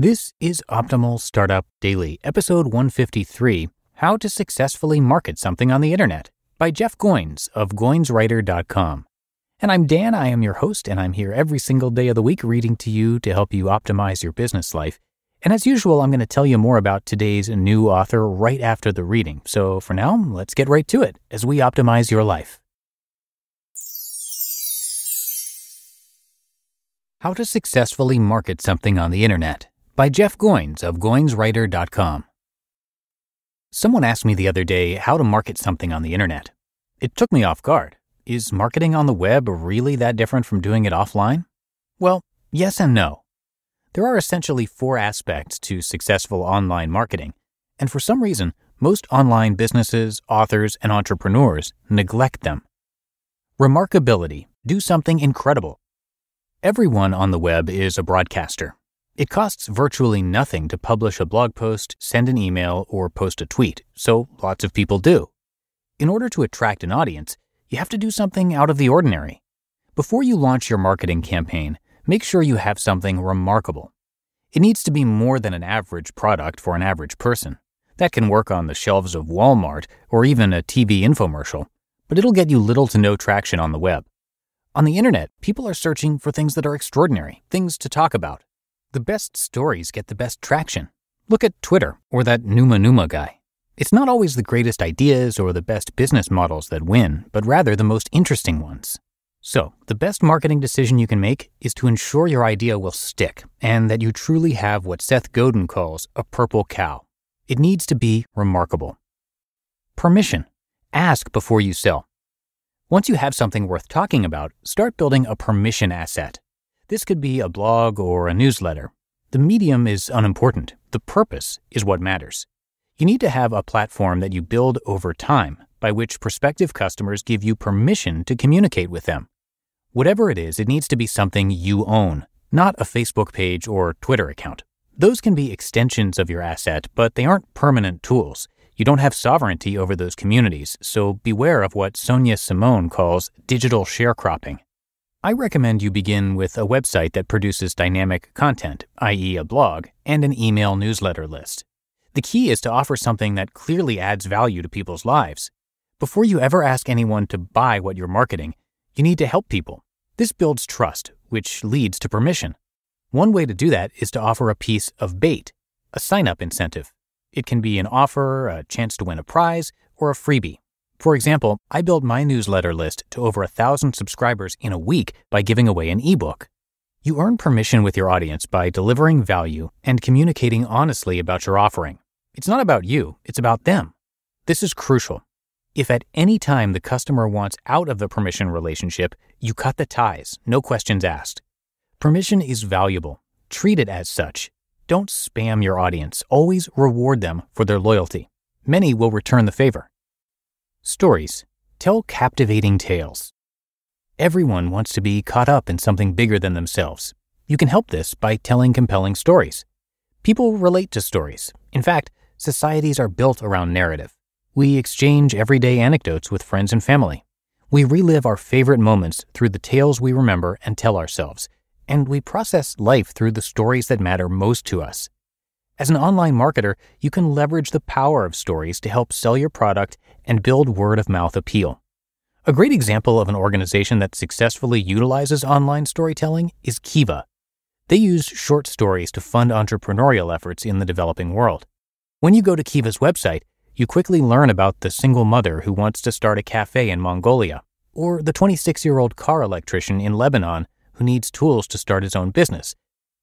This is Optimal Startup Daily, episode 153 How to Successfully Market Something on the Internet by Jeff Goins of GoinsWriter.com. And I'm Dan, I am your host, and I'm here every single day of the week reading to you to help you optimize your business life. And as usual, I'm going to tell you more about today's new author right after the reading. So for now, let's get right to it as we optimize your life. How to Successfully Market Something on the Internet by Jeff Goins of GoinsWriter.com. Someone asked me the other day how to market something on the internet. It took me off guard. Is marketing on the web really that different from doing it offline? Well, yes and no. There are essentially four aspects to successful online marketing, and for some reason, most online businesses, authors, and entrepreneurs neglect them. Remarkability do something incredible. Everyone on the web is a broadcaster. It costs virtually nothing to publish a blog post, send an email, or post a tweet, so lots of people do. In order to attract an audience, you have to do something out of the ordinary. Before you launch your marketing campaign, make sure you have something remarkable. It needs to be more than an average product for an average person. That can work on the shelves of Walmart or even a TV infomercial, but it'll get you little to no traction on the web. On the internet, people are searching for things that are extraordinary, things to talk about. The best stories get the best traction. Look at Twitter or that Numa Numa guy. It's not always the greatest ideas or the best business models that win, but rather the most interesting ones. So, the best marketing decision you can make is to ensure your idea will stick and that you truly have what Seth Godin calls a purple cow. It needs to be remarkable. Permission. Ask before you sell. Once you have something worth talking about, start building a permission asset. This could be a blog or a newsletter. The medium is unimportant. The purpose is what matters. You need to have a platform that you build over time by which prospective customers give you permission to communicate with them. Whatever it is, it needs to be something you own, not a Facebook page or Twitter account. Those can be extensions of your asset, but they aren't permanent tools. You don't have sovereignty over those communities, so beware of what Sonia Simone calls digital sharecropping. I recommend you begin with a website that produces dynamic content, i.e., a blog, and an email newsletter list. The key is to offer something that clearly adds value to people's lives. Before you ever ask anyone to buy what you're marketing, you need to help people. This builds trust, which leads to permission. One way to do that is to offer a piece of bait, a sign up incentive. It can be an offer, a chance to win a prize, or a freebie. For example, I built my newsletter list to over a thousand subscribers in a week by giving away an ebook. You earn permission with your audience by delivering value and communicating honestly about your offering. It's not about you, it's about them. This is crucial. If at any time the customer wants out of the permission relationship, you cut the ties, no questions asked. Permission is valuable. Treat it as such. Don't spam your audience. Always reward them for their loyalty. Many will return the favor. Stories tell captivating tales. Everyone wants to be caught up in something bigger than themselves. You can help this by telling compelling stories. People relate to stories. In fact, societies are built around narrative. We exchange everyday anecdotes with friends and family. We relive our favorite moments through the tales we remember and tell ourselves, and we process life through the stories that matter most to us. As an online marketer, you can leverage the power of stories to help sell your product and build word of mouth appeal. A great example of an organization that successfully utilizes online storytelling is Kiva. They use short stories to fund entrepreneurial efforts in the developing world. When you go to Kiva's website, you quickly learn about the single mother who wants to start a cafe in Mongolia, or the 26 year old car electrician in Lebanon who needs tools to start his own business.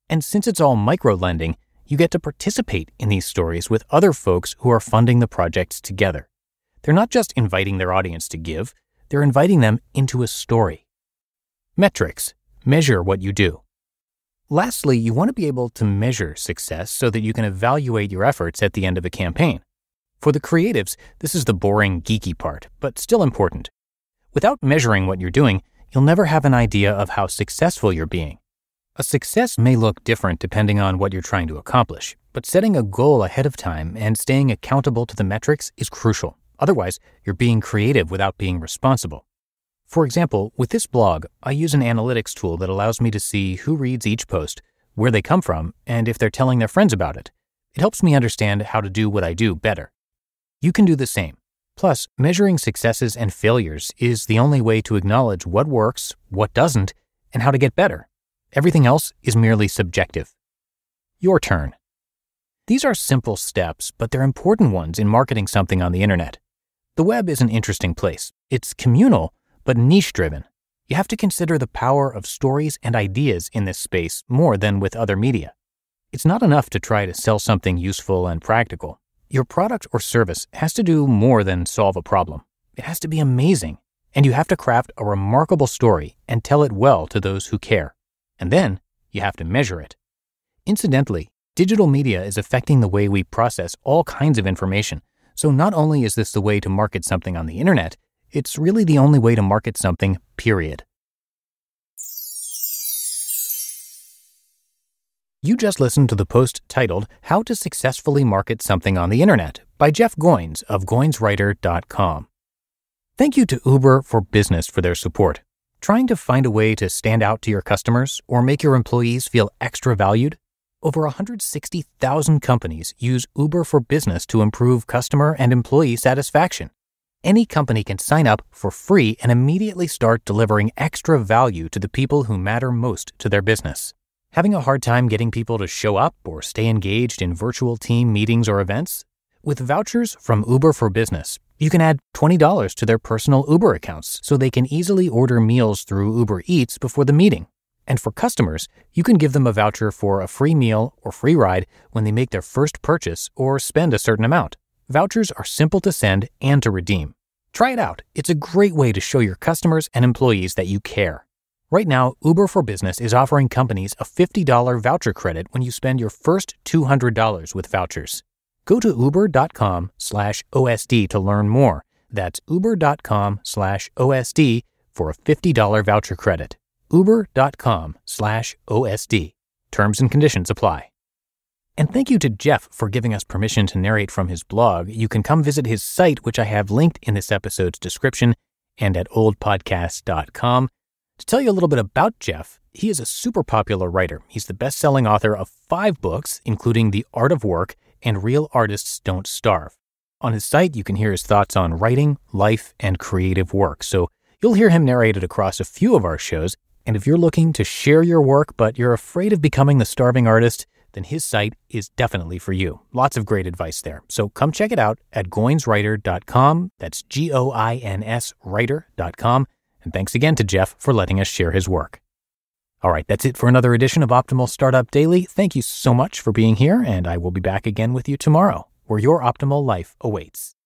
And since it's all micro lending, you get to participate in these stories with other folks who are funding the projects together. They're not just inviting their audience to give, they're inviting them into a story. Metrics measure what you do. Lastly, you want to be able to measure success so that you can evaluate your efforts at the end of a campaign. For the creatives, this is the boring, geeky part, but still important. Without measuring what you're doing, you'll never have an idea of how successful you're being. A success may look different depending on what you're trying to accomplish, but setting a goal ahead of time and staying accountable to the metrics is crucial. Otherwise, you're being creative without being responsible. For example, with this blog, I use an analytics tool that allows me to see who reads each post, where they come from, and if they're telling their friends about it. It helps me understand how to do what I do better. You can do the same. Plus, measuring successes and failures is the only way to acknowledge what works, what doesn't, and how to get better. Everything else is merely subjective. Your turn. These are simple steps, but they're important ones in marketing something on the internet. The web is an interesting place. It's communal, but niche driven. You have to consider the power of stories and ideas in this space more than with other media. It's not enough to try to sell something useful and practical. Your product or service has to do more than solve a problem. It has to be amazing, and you have to craft a remarkable story and tell it well to those who care. And then you have to measure it. Incidentally, digital media is affecting the way we process all kinds of information, so not only is this the way to market something on the internet, it's really the only way to market something, period. You just listened to the post titled How to Successfully Market Something on the Internet by Jeff Goins of GoinsWriter.com. Thank you to Uber for Business for their support. Trying to find a way to stand out to your customers or make your employees feel extra valued? Over 160,000 companies use Uber for Business to improve customer and employee satisfaction. Any company can sign up for free and immediately start delivering extra value to the people who matter most to their business. Having a hard time getting people to show up or stay engaged in virtual team meetings or events? With vouchers from Uber for Business, you can add $20 to their personal Uber accounts so they can easily order meals through Uber Eats before the meeting. And for customers, you can give them a voucher for a free meal or free ride when they make their first purchase or spend a certain amount. Vouchers are simple to send and to redeem. Try it out. It's a great way to show your customers and employees that you care. Right now, Uber for Business is offering companies a $50 voucher credit when you spend your first $200 with vouchers. Go to uber.com slash OSD to learn more. That's uber.com slash OSD for a $50 voucher credit uber.com slash OSD. Terms and conditions apply. And thank you to Jeff for giving us permission to narrate from his blog. You can come visit his site, which I have linked in this episode's description and at oldpodcast.com. To tell you a little bit about Jeff, he is a super popular writer. He's the best selling author of five books, including The Art of Work and Real Artists Don't Starve. On his site, you can hear his thoughts on writing, life, and creative work. So you'll hear him narrated across a few of our shows, and if you're looking to share your work, but you're afraid of becoming the starving artist, then his site is definitely for you. Lots of great advice there. So come check it out at goinswriter.com. That's G O I N S writer.com. And thanks again to Jeff for letting us share his work. All right, that's it for another edition of Optimal Startup Daily. Thank you so much for being here, and I will be back again with you tomorrow, where your optimal life awaits.